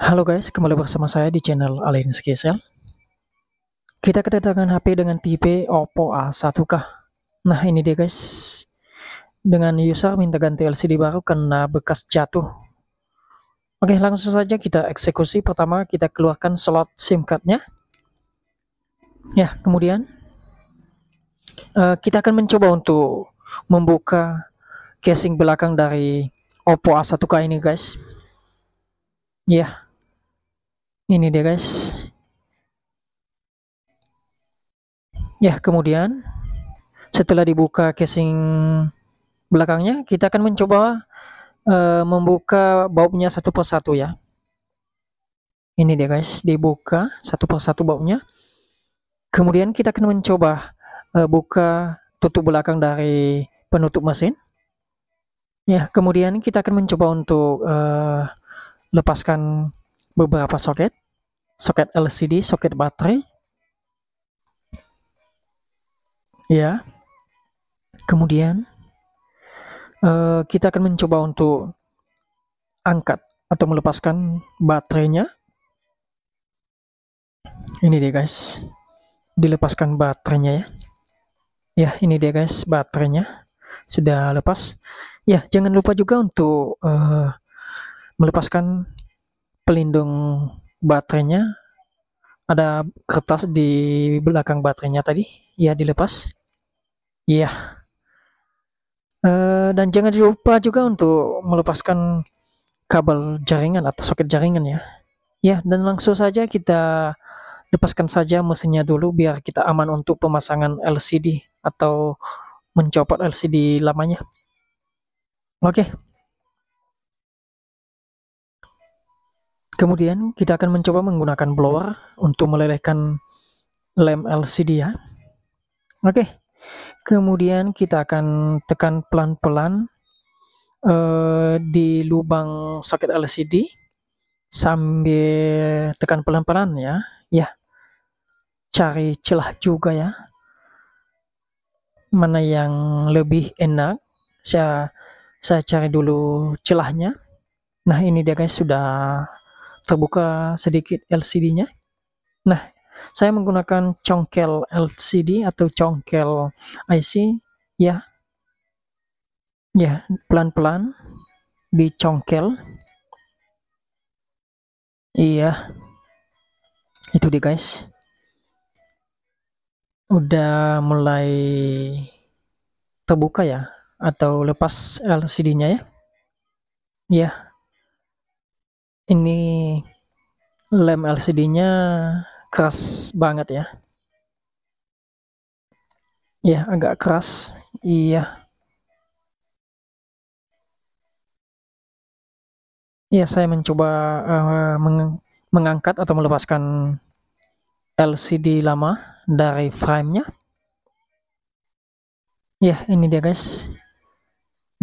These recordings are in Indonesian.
Halo guys, kembali bersama saya di channel Alin Gesel. Kita kedatangan HP dengan tipe Oppo A1K. Nah, ini dia guys. Dengan user minta ganti LCD baru karena bekas jatuh. Oke, langsung saja kita eksekusi. Pertama, kita keluarkan slot SIM card-nya. Ya, kemudian uh, kita akan mencoba untuk membuka casing belakang dari Oppo A1K ini guys. Ya ini dia guys ya kemudian setelah dibuka casing belakangnya kita akan mencoba uh, membuka bautnya satu persatu ya ini dia guys dibuka satu persatu bautnya kemudian kita akan mencoba uh, buka tutup belakang dari penutup mesin ya kemudian kita akan mencoba untuk uh, lepaskan beberapa soket soket LCD, soket baterai. Ya. Kemudian uh, kita akan mencoba untuk angkat atau melepaskan baterainya. Ini dia guys. Dilepaskan baterainya ya. Ya, ini dia guys baterainya. Sudah lepas. Ya, jangan lupa juga untuk uh, melepaskan pelindung baterainya ada kertas di belakang baterainya tadi ya dilepas iya uh, dan jangan lupa juga untuk melepaskan kabel jaringan atau soket jaringan ya ya dan langsung saja kita lepaskan saja mesinnya dulu biar kita aman untuk pemasangan LCD atau mencopot LCD lamanya oke okay. Kemudian kita akan mencoba menggunakan blower untuk melelehkan lem LCD ya. Oke. Kemudian kita akan tekan pelan-pelan uh, di lubang soket LCD sambil tekan pelan-pelan ya. Ya. Cari celah juga ya. Mana yang lebih enak? Saya saya cari dulu celahnya. Nah, ini dia guys sudah terbuka sedikit LCD-nya. Nah, saya menggunakan congkel LCD atau congkel IC ya. Ya, pelan-pelan dicongkel. Iya. Itu dia, guys. Udah mulai terbuka ya atau lepas LCD-nya ya. Ya, ini lem LCD-nya keras banget ya. Ya, agak keras. Iya. Iya, saya mencoba uh, meng mengangkat atau melepaskan LCD lama dari frame-nya. Ya, ini dia guys.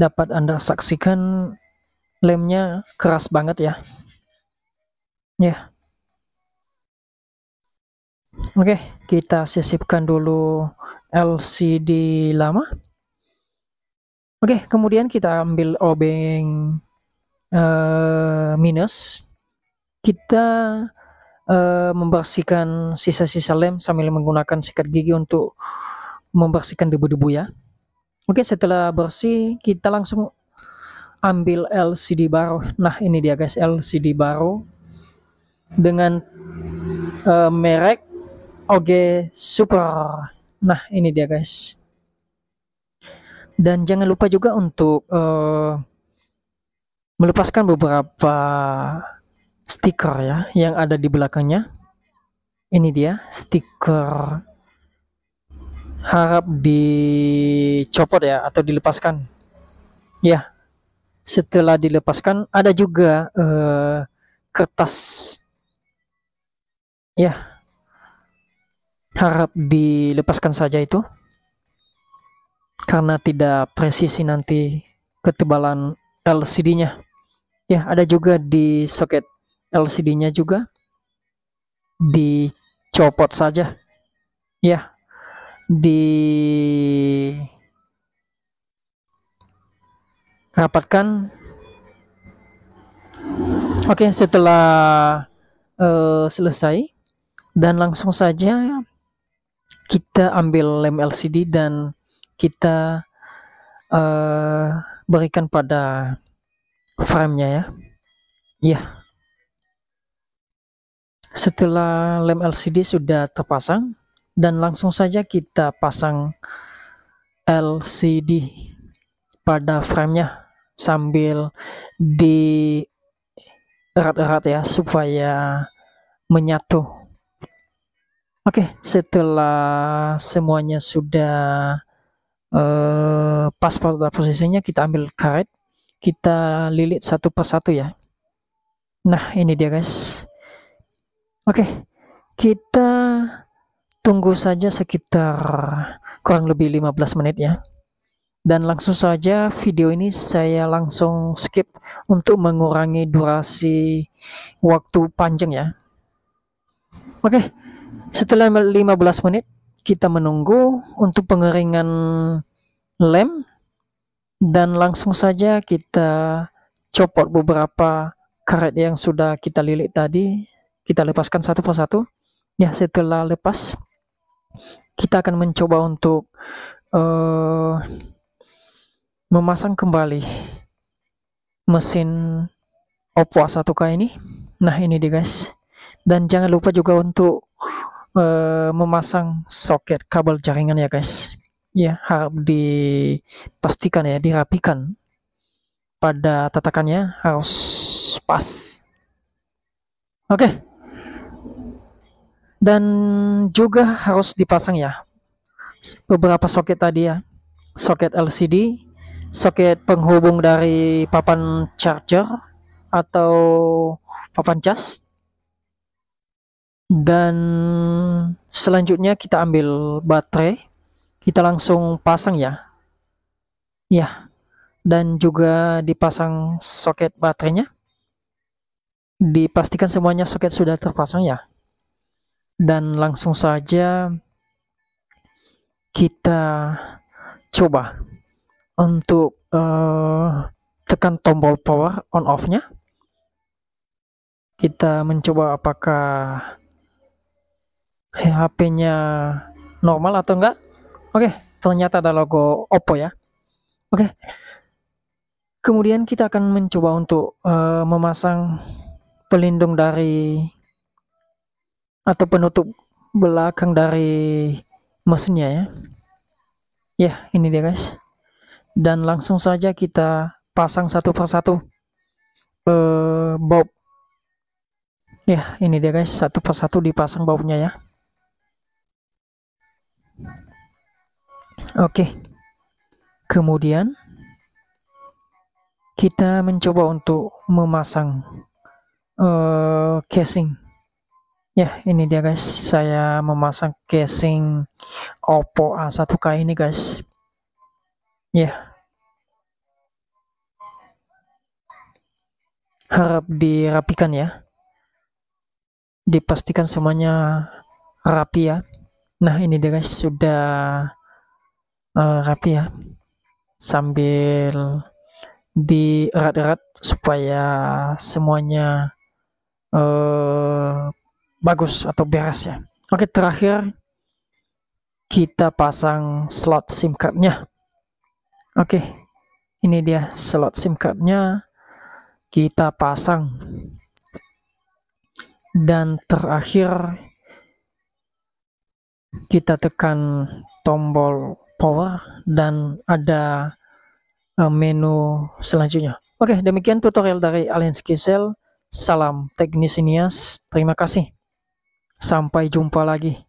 Dapat Anda saksikan lemnya keras banget ya ya oke kita sisipkan dulu LCD lama oke kemudian kita ambil obeng uh, minus kita uh, membersihkan sisa-sisa lem sambil menggunakan sikat gigi untuk membersihkan debu-debu ya Oke setelah bersih kita langsung ambil LCD baru nah ini dia guys LCD baru dengan uh, merek OG Super. Nah, ini dia guys. Dan jangan lupa juga untuk uh, melepaskan beberapa stiker ya yang ada di belakangnya. Ini dia stiker. Harap dicopot ya atau dilepaskan. Ya. Setelah dilepaskan ada juga uh, kertas ya harap dilepaskan saja itu karena tidak presisi nanti ketebalan LCD-nya ya ada juga di soket LCD-nya juga dicopot saja ya di rapatkan oke setelah uh, selesai dan langsung saja kita ambil lem LCD dan kita uh, berikan pada framenya ya ya yeah. setelah lem LCD sudah terpasang dan langsung saja kita pasang LCD pada framenya sambil di erat-erat ya supaya menyatu Oke, okay, setelah semuanya sudah uh, pas pada posisinya, kita ambil karet, kita lilit satu persatu ya. Nah, ini dia guys. Oke, okay, kita tunggu saja sekitar kurang lebih 15 menit ya. Dan langsung saja video ini saya langsung skip untuk mengurangi durasi waktu panjang ya. Oke. Okay setelah 15 menit, kita menunggu untuk pengeringan lem dan langsung saja kita copot beberapa karet yang sudah kita lilit tadi. Kita lepaskan satu persatu. Ya, setelah lepas, kita akan mencoba untuk uh, memasang kembali mesin Oppo A1K ini. Nah, ini dia guys. Dan jangan lupa juga untuk uh, memasang soket kabel jaringan ya guys ya harap dipastikan ya dirapikan pada tatakannya harus pas oke dan juga harus dipasang ya beberapa soket tadi ya soket LCD soket penghubung dari papan charger atau papan charge dan selanjutnya kita ambil baterai kita langsung pasang ya ya dan juga dipasang soket baterainya dipastikan semuanya soket sudah terpasang ya dan langsung saja kita coba untuk uh, tekan tombol power on off nya kita mencoba apakah HP-nya normal atau enggak oke ternyata ada logo Oppo ya oke kemudian kita akan mencoba untuk uh, memasang pelindung dari atau penutup belakang dari mesinnya ya ya ini dia guys dan langsung saja kita pasang satu persatu uh, bob ya ini dia guys satu persatu dipasang bobnya ya Oke. Kemudian kita mencoba untuk memasang uh, casing. Ya, ini dia guys. Saya memasang casing Oppo A1K ini guys. Ya. Harap dirapikan ya. Dipastikan semuanya rapi ya. Nah, ini dia guys sudah uh, rapi ya sambil di erat supaya semuanya uh, bagus atau beres ya oke terakhir kita pasang slot SIM cardnya oke ini dia slot SIM cardnya kita pasang dan terakhir kita tekan tombol power dan ada uh, menu selanjutnya. Oke, demikian tutorial dari Alien Kisel. Salam teknis sinias. Terima kasih. Sampai jumpa lagi.